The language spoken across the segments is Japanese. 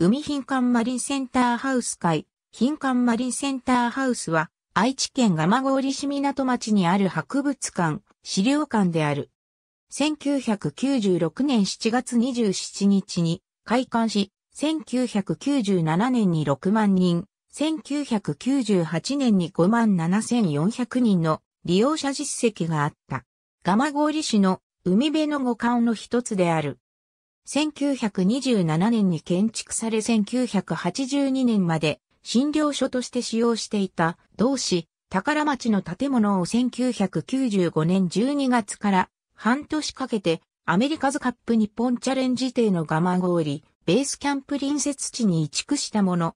海品館マリンセンターハウス会、品館マリンセンターハウスは、愛知県蒲郡市港町にある博物館、資料館である。1996年7月27日に開館し、1997年に6万人、1998年に5万7400人の利用者実績があった。蒲郡市の海辺の五感の一つである。1927年に建築され1982年まで診療所として使用していた同市宝町の建物を1995年12月から半年かけてアメリカズカップ日本チャレンジ邸の我慢氷ベースキャンプ隣接地に移築したもの。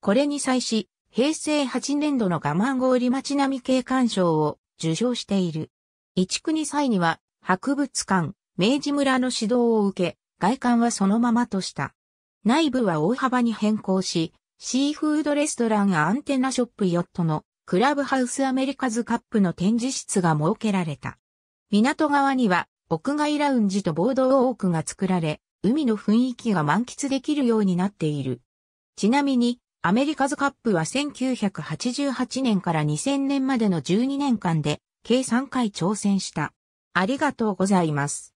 これに際し平成8年度の我慢氷町並み景観賞を受賞している。移築に際には博物館、明治村の指導を受け、外観はそのままとした。内部は大幅に変更し、シーフードレストランアンテナショップヨットのクラブハウスアメリカズカップの展示室が設けられた。港側には屋外ラウンジとボードウォークが作られ、海の雰囲気が満喫できるようになっている。ちなみに、アメリカズカップは1988年から2000年までの12年間で、計3回挑戦した。ありがとうございます。